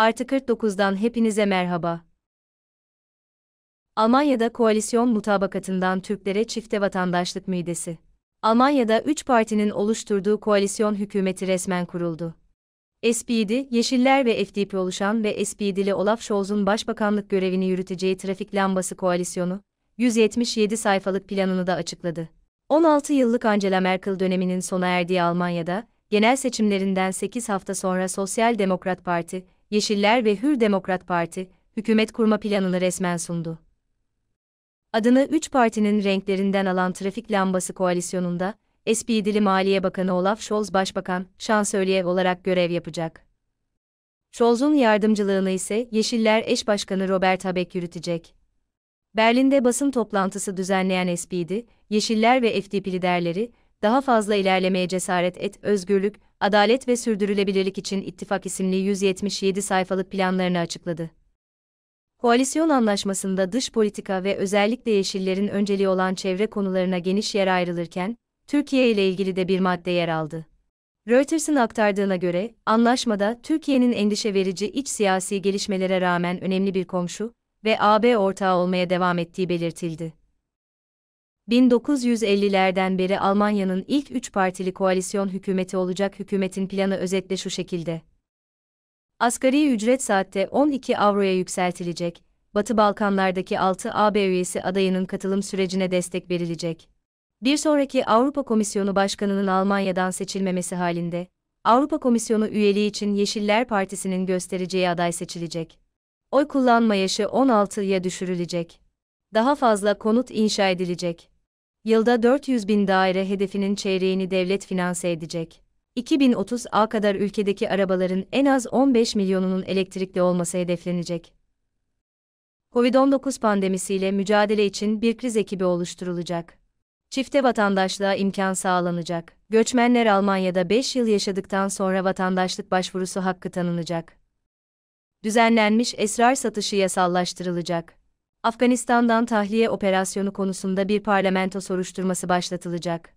Artı 49'dan hepinize merhaba. Almanya'da koalisyon mutabakatından Türklere çifte vatandaşlık midesi. Almanya'da 3 partinin oluşturduğu koalisyon hükümeti resmen kuruldu. SPD, Yeşiller ve FDP oluşan ve SPD'li Olaf Scholz'un başbakanlık görevini yürüteceği trafik lambası koalisyonu, 177 sayfalık planını da açıkladı. 16 yıllık Angela Merkel döneminin sona erdiği Almanya'da, genel seçimlerinden 8 hafta sonra Sosyal Demokrat Parti, Yeşiller ve Hür Demokrat Parti, hükümet kurma planını resmen sundu. Adını üç partinin renklerinden alan trafik lambası koalisyonunda, SPD'li Maliye Bakanı Olaf Scholz Başbakan, şansölye olarak görev yapacak. Scholz'un yardımcılığını ise Yeşiller eş başkanı Robert Habeck yürütecek. Berlin'de basın toplantısı düzenleyen SPD, Yeşiller ve FDP liderleri, daha fazla ilerlemeye cesaret et, özgürlük, Adalet ve Sürdürülebilirlik için İttifak isimli 177 sayfalık planlarını açıkladı. Koalisyon anlaşmasında dış politika ve özellikle yeşillerin önceliği olan çevre konularına geniş yer ayrılırken, Türkiye ile ilgili de bir madde yer aldı. Reuters'ın aktardığına göre, anlaşmada Türkiye'nin endişe verici iç siyasi gelişmelere rağmen önemli bir komşu ve AB ortağı olmaya devam ettiği belirtildi. 1950'lerden beri Almanya'nın ilk üç partili koalisyon hükümeti olacak hükümetin planı özetle şu şekilde. Asgari ücret saatte 12 avroya yükseltilecek, Batı Balkanlardaki 6 AB üyesi adayının katılım sürecine destek verilecek. Bir sonraki Avrupa Komisyonu Başkanı'nın Almanya'dan seçilmemesi halinde, Avrupa Komisyonu üyeliği için Yeşiller Partisi'nin göstereceği aday seçilecek. Oy kullanma yaşı 16'ya düşürülecek. Daha fazla konut inşa edilecek. Yılda 400 bin daire hedefinin çeyreğini devlet finanse edecek. 2030'a kadar ülkedeki arabaların en az 15 milyonunun elektrikli olması hedeflenecek. Covid-19 pandemisiyle mücadele için bir kriz ekibi oluşturulacak. Çifte vatandaşlığa imkan sağlanacak. Göçmenler Almanya'da 5 yıl yaşadıktan sonra vatandaşlık başvurusu hakkı tanınacak. Düzenlenmiş esrar satışı yasallaştırılacak. Afganistan'dan tahliye operasyonu konusunda bir parlamento soruşturması başlatılacak.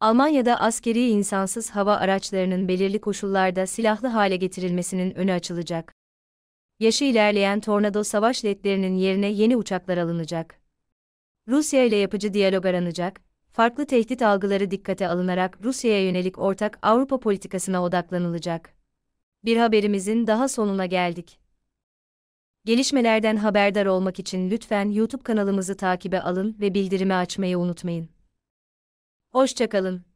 Almanya'da askeri insansız hava araçlarının belirli koşullarda silahlı hale getirilmesinin önü açılacak. Yaşı ilerleyen tornado savaş letlerinin yerine yeni uçaklar alınacak. Rusya ile yapıcı diyalog aranacak, farklı tehdit algıları dikkate alınarak Rusya'ya yönelik ortak Avrupa politikasına odaklanılacak. Bir haberimizin daha sonuna geldik. Gelişmelerden haberdar olmak için lütfen YouTube kanalımızı takibe alın ve bildirimi açmayı unutmayın. Hoşçakalın.